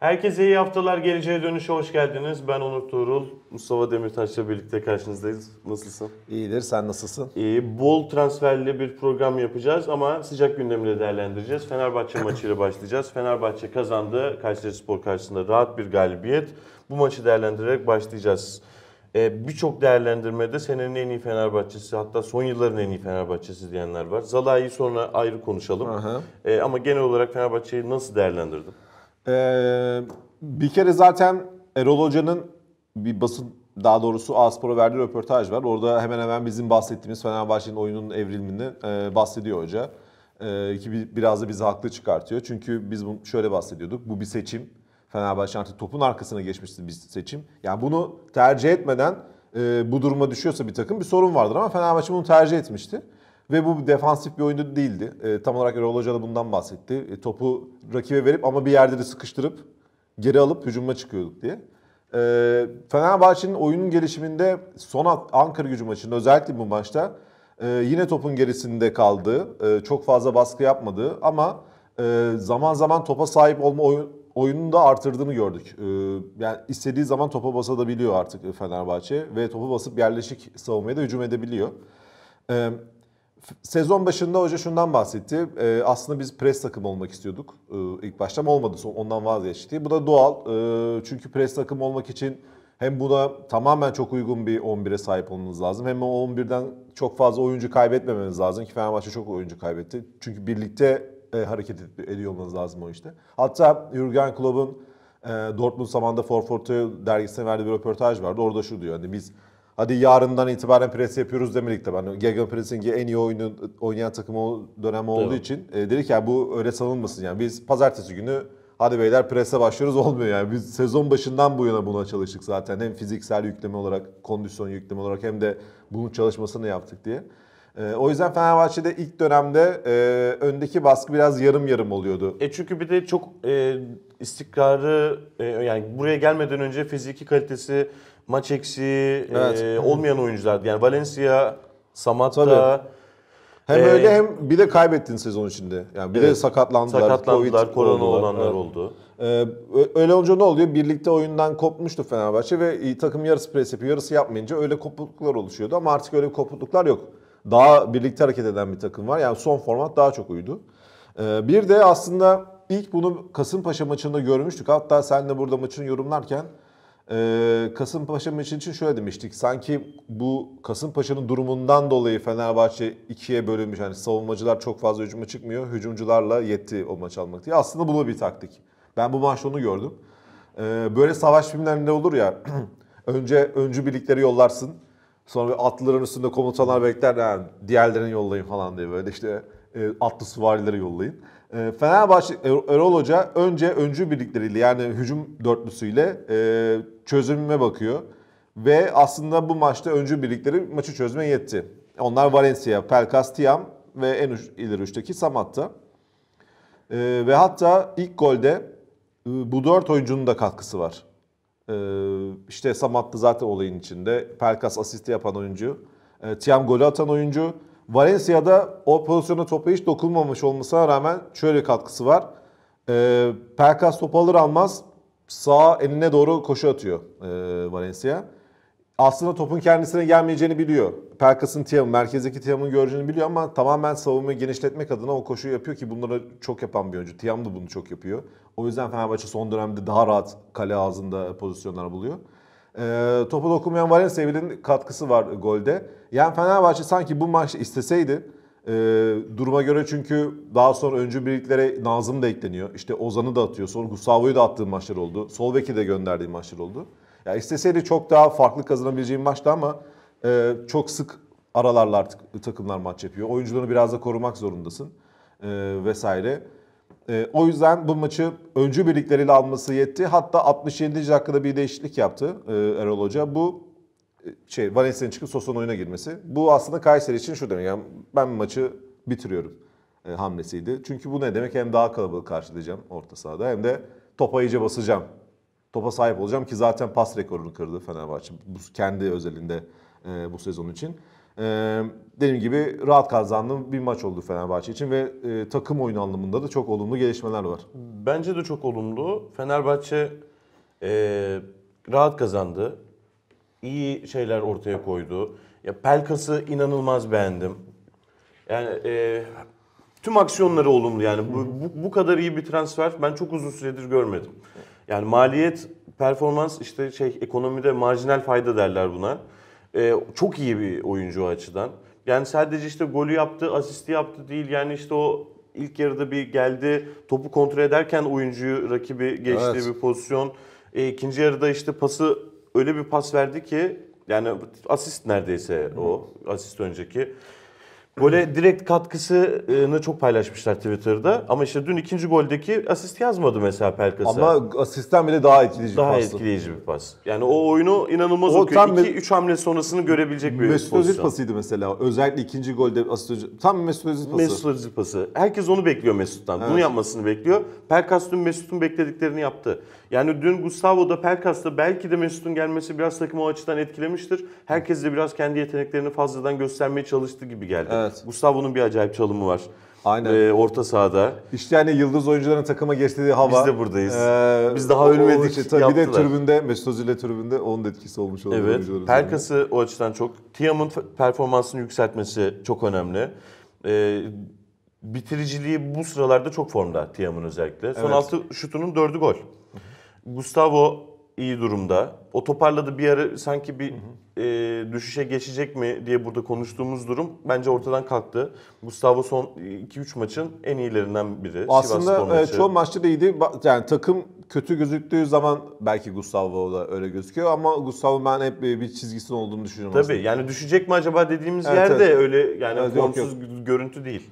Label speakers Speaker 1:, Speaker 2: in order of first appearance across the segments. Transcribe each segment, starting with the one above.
Speaker 1: Herkese iyi haftalar. Geleceğe dönüşe hoş geldiniz. Ben Onur Tuğrul. Mustafa Demirtaş'la birlikte karşınızdayız. Nasılsın? İyidir. Sen nasılsın? İyi. Bol transferli bir program yapacağız ama sıcak gündemle değerlendireceğiz. Fenerbahçe maçıyla başlayacağız. Fenerbahçe kazandı. Kayseri Spor karşısında rahat bir galibiyet. Bu maçı değerlendirerek başlayacağız. Ee, Birçok değerlendirmede senenin en iyi Fenerbahçesi hatta son yılların en iyi Fenerbahçesi diyenler var. Zalai'yi sonra ayrı konuşalım. Ee, ama genel olarak Fenerbahçe'yi nasıl değerlendirdin?
Speaker 2: Ee, bir kere zaten Erol Hoca'nın bir basın daha doğrusu Aspor'a verdiği röportaj var. Orada hemen hemen bizim bahsettiğimiz Fenerbahçe'nin oyunun evrilmini e, bahsediyor hoca. E, ki biraz da bizi haklı çıkartıyor. Çünkü biz bunu şöyle bahsediyorduk. Bu bir seçim. Fenerbahçe artık topun arkasına geçmişti bir seçim. Yani bunu tercih etmeden e, bu duruma düşüyorsa bir takım bir sorun vardır ama Fenerbahçe bunu tercih etmişti. Ve bu defansif bir oyunda değildi. E, tam olarak Erol Hoca da bundan bahsetti. E, topu rakibe verip ama bir yerde de sıkıştırıp geri alıp hücuma çıkıyorduk diye. E, Fenerbahçe'nin oyunun gelişiminde son Ankara gücü maçında özellikle bu maçta e, yine topun gerisinde kaldı. E, çok fazla baskı yapmadı ama e, zaman zaman topa sahip olma oyun, oyununu da artırdığını gördük. E, yani istediği zaman topa basabiliyor artık Fenerbahçe ve topu basıp yerleşik savunmaya da hücum edebiliyor. E, Sezon başında hoca şundan bahsetti. E, aslında biz pres takım olmak istiyorduk e, ilk başta ama olmadı. Ondan vazgeçti. Bu da doğal. E, çünkü pres takım olmak için hem buna tamamen çok uygun bir 11'e sahip olmanız lazım. Hem o 11'den çok fazla oyuncu kaybetmemeniz lazım ki Fenerbahçe çok oyuncu kaybetti. Çünkü birlikte e, hareket ediyor olmanız lazım o işte. Hatta Jurgen Klopp'un e, Dortmund zamanında Forfort'a dergisine verdiği bir röportaj vardı. Orada şu diyor. Hani biz Hadi yarından itibaren pres yapıyoruz demedik tabii. Hani Gegenpressing'i en iyi oyunu, oynayan takım o dönem olduğu evet. için e, dedik ya bu öyle sanılmasın yani. Biz pazartesi günü hadi beyler prese başlıyoruz olmuyor yani. Biz sezon başından bu yana buna çalıştık zaten. Hem fiziksel yükleme olarak, kondisyon yükleme olarak hem de bunun çalışmasını yaptık diye. E, o yüzden Fenerbahçe'de ilk dönemde e, öndeki baskı biraz yarım yarım oluyordu. E çünkü bir de çok e,
Speaker 1: istikrarı e, yani buraya gelmeden önce fiziki kalitesi, maç eksiği evet. e, olmayan oyunculardı. Yani Valencia, Samatta, Tabii.
Speaker 2: Hem ee, öyle hem bir de kaybettin sezon içinde. Yani bir evet, de sakatlandılar. Sakatlandılar, COVID korona oldular. olanlar evet. oldu. E, öyle olunca ne oluyor? Birlikte oyundan kopmuştu Fenerbahçe ve e, takım yarısı pres yapıyor, yarısı yapmayınca öyle kopukluklar oluşuyordu. Ama artık öyle kopukluklar yok. Daha birlikte hareket eden bir takım var. Yani son format daha çok uydu. E, bir de aslında İlk bunu Kasımpaşa maçında görmüştük. Hatta senle burada maçın yorumlarken e, Kasımpaşa maçı için şöyle demiştik. Sanki bu Kasımpaşa'nın durumundan dolayı Fenerbahçe ikiye bölünmüş. Yani savunmacılar çok fazla hücuma çıkmıyor. Hücumcularla yetti o maç almak diye. Aslında bu da bir taktik. Ben bu maçta onu gördüm. E, böyle savaş filmlerinde olur ya. önce öncü birlikleri yollarsın. Sonra atların üstünde komutanlar bekler. Yani diğerlerini yollayın falan diye böyle işte e, atlı süvarilere yollayın. E, Fenerbahçe e, Erol Hoca önce öncü birlikleriyle yani hücum dörtlüsüyle e, çözümüme bakıyor. Ve aslında bu maçta öncü birlikleri maçı çözme yetti. Onlar Valencia, Pelkas, Tiam ve en üç, ileri üçteki Samat'ta. E, ve hatta ilk golde e, bu dört oyuncunun da katkısı var. E, işte Samat'ta zaten olayın içinde. Pelkas asisti yapan oyuncu. E, Tiam golü atan oyuncu. Valencia'da o pozisyona topa hiç dokunmamış olmasına rağmen şöyle katkısı var. E, Pelkas topu alır almaz sağ eline doğru koşu atıyor e, Valencia. Aslında topun kendisine gelmeyeceğini biliyor. Pelkas'ın Tiam'ı, merkezdeki Tiam'ın göreceğini biliyor ama tamamen savunmayı genişletmek adına o koşuyu yapıyor ki bunları çok yapan bir oyuncu. Tiam da bunu çok yapıyor. O yüzden Fenerbahçe son dönemde daha rahat kale ağzında pozisyonlar buluyor. E, topu dokunmayan Valencia'nın katkısı var golde. Yani Fenerbahçe sanki bu maç isteseydi e, duruma göre çünkü daha sonra öncü birliklere Nazım da ekleniyor. İşte Ozan'ı da atıyor. Sonra Gustavo'yu da attığı maçlar oldu. Solbek'i de gönderdiği maçlar oldu. Ya isteseydi çok daha farklı kazanabileceğim maçtı ama e, çok sık aralarla artık takımlar maç yapıyor. Oyuncularını biraz da korumak zorundasın e, vesaire. Ee, o yüzden bu maçı öncü birlikleriyle alması yetti. Hatta 67. dakikada bir değişiklik yaptı e, Erol Hoca. Bu e, şey Valencia'nın çıkıp Sosa'nın oyuna girmesi. Bu aslında Kayseri için şu demek. Yani ben maçı bitiriyorum e, hamlesiydi. Çünkü bu ne demek? Hem daha kalabalık karşılayacağım orta sahada hem de topa iyice basacağım. Topa sahip olacağım ki zaten pas rekorunu kırdı Fenerbahçe. Bu kendi özelinde e, bu sezon için. Ee, dediğim gibi rahat kazandım bir maç oldu Fenerbahçe için ve e, takım oyunu anlamında da çok olumlu gelişmeler var. Bence de çok olumlu.
Speaker 1: Fenerbahçe
Speaker 2: e, rahat kazandı. İyi şeyler ortaya
Speaker 1: koydu. Ya Pelkas'ı inanılmaz beğendim. Yani e, tüm aksiyonları olumlu yani bu, bu, bu kadar iyi bir transfer ben çok uzun süredir görmedim. Yani maliyet performans işte şey ekonomide marjinal fayda derler buna. E, çok iyi bir oyuncu o açıdan. Yani sadece işte golü yaptı, asisti yaptı değil. Yani işte o ilk yarıda bir geldi, topu kontrol ederken oyuncuyu rakibi geçtiği evet. bir pozisyon. E, ikinci yarıda işte pası öyle bir pas verdi ki yani asist neredeyse o asist önceki. Gole direkt katkısını çok paylaşmışlar Twitter'da. Ama işte dün ikinci goldeki asist yazmadı mesela Pelkas'a. Ama asistten bile daha etkileyici daha bir pastı. etkileyici bir pas. Yani o oyunu inanılmaz o okuyor. 2-3 hamle sonrasını görebilecek bir Mesut pozisyon. Özil pasıydı
Speaker 2: mesela. Özellikle ikinci golde asist Tam Mesut Özil pası. Mesut Özil
Speaker 1: pası. Herkes onu bekliyor Mesut'tan. Evet. Bunu yapmasını bekliyor. Pelkas dün Mesut'un beklediklerini yaptı. Yani dün Gustavo da Gustavo'da da belki de Mesut'un gelmesi biraz takım o açıdan etkilemiştir. Herkes de biraz kendi yeteneklerini fazladan göstermeye çalıştı gibi geldi. Evet. Evet. Gustavo'nun bir acayip çalımı var.
Speaker 2: Aynen. Ee, orta sahada. İşte yani yıldız oyuncuların takıma geçtiği hava. Biz de buradayız. Ee, Biz daha ölmedik. Işte, tabii bir de tribünde Mesut Özil ile tribünde onun etkisi olmuş olabilir. Evet. Perkas'ı o
Speaker 1: açıdan çok. Tiam'ın performansını yükseltmesi çok önemli. Ee, bitiriciliği bu sıralarda çok formda Tiam'ın özellikle. Son evet. altı şutunun dördü gol. Gustavo iyi durumda. O toparladı bir ara sanki bir E, düşüşe geçecek mi diye burada konuştuğumuz durum bence ortadan kalktı. Gustavo son 2-3 maçın en iyilerinden biri. Aslında e, çoğu
Speaker 2: maçta da iyiydi. Yani takım kötü gözüktüğü zaman belki Gustavo da öyle gözüküyor ama Gustavo ben hep bir çizgisinin olduğunu düşünüyorum Tabii aslında. yani
Speaker 1: düşecek mi acaba dediğimiz evet, yerde evet. öyle yani evet, formsuz yok,
Speaker 2: yok. görüntü değil.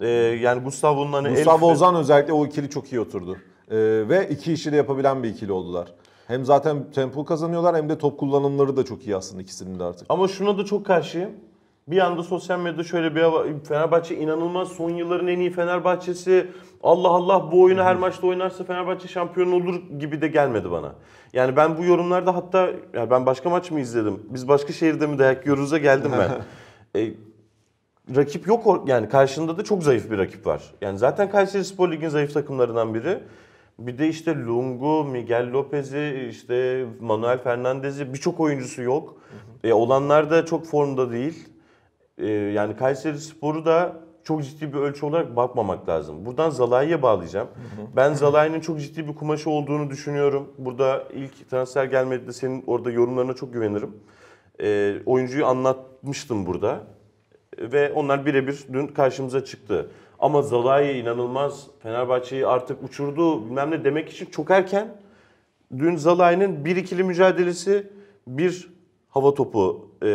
Speaker 1: Ee, yani Gustavo'nun hani Gustavo Elif... Ozan
Speaker 2: özellikle o ikili çok iyi oturdu. Ee, ve iki işi de yapabilen bir ikili oldular. Hem zaten tempo kazanıyorlar hem de top kullanımları da çok iyi aslında ikisinin de artık. Ama şuna da çok karşıyım. Bir anda sosyal medyada şöyle bir hava, Fenerbahçe inanılmaz son
Speaker 1: yılların en iyi Fenerbahçesi. Allah Allah bu oyunu her maçta oynarsa Fenerbahçe şampiyon olur gibi de gelmedi bana. Yani ben bu yorumlarda hatta yani ben başka maç mı izledim? Biz başka şehirde mi dayak yiyoruz'a geldim ben. e, rakip yok yani karşında da çok zayıf bir rakip var. Yani zaten Kayseri Spor Ligi'nin zayıf takımlarından biri. Bir de işte Lungu, Miguel Lopez'i, işte Manuel Fernandez'i birçok oyuncusu yok. Hı hı. E, olanlar da çok formda değil. E, yani Kayseri Sporu da çok ciddi bir ölçü olarak bakmamak lazım. Buradan Zalai'ye bağlayacağım. Hı hı. Ben Zalai'nin çok ciddi bir kumaşı olduğunu düşünüyorum. Burada ilk transfer gelmedi de senin orada yorumlarına çok güvenirim. E, oyuncuyu anlatmıştım burada. E, ve onlar birebir dün karşımıza çıktı. Ama Zalai inanılmaz Fenerbahçe'yi artık uçurdu bilmem ne demek için çok erken. Dün Zalai'nin bir ikili mücadelesi bir hava topu e,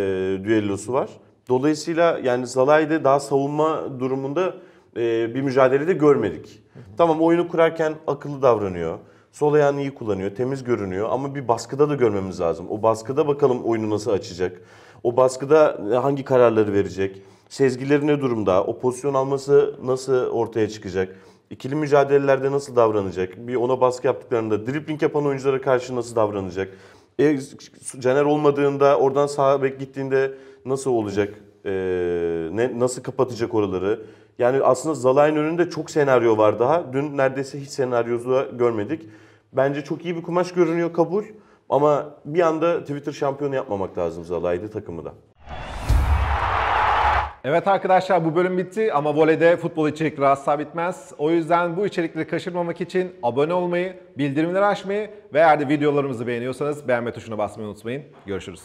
Speaker 1: düellosu var. Dolayısıyla yani Zalai'de daha savunma durumunda e, bir mücadelede görmedik. Hı hı. Tamam oyunu kurarken akıllı davranıyor. Sol ayağını iyi kullanıyor, temiz görünüyor ama bir baskıda da görmemiz lazım. O baskıda bakalım oyunu nasıl açacak. O baskıda hangi kararları verecek. Sezgileri ne durumda? O pozisyon alması nasıl ortaya çıkacak? İkili mücadelelerde nasıl davranacak? Bir ona baskı yaptıklarında dribbling yapan oyunculara karşı nasıl davranacak? E, Caner olmadığında oradan sağa bek gittiğinde nasıl olacak? E, ne, nasıl kapatacak oraları? Yani aslında Zalay'ın önünde çok senaryo var daha. Dün neredeyse hiç senaryosu görmedik. Bence çok iyi bir kumaş görünüyor kabul. Ama bir anda Twitter şampiyonu yapmamak lazım Zalay'dı
Speaker 2: takımı da. Evet arkadaşlar bu bölüm bitti ama voleyde futbol içerikleri asla bitmez. O yüzden bu içerikleri kaçırmamak için abone olmayı, bildirimleri açmayı ve eğer de videolarımızı beğeniyorsanız beğenme tuşuna basmayı unutmayın. Görüşürüz.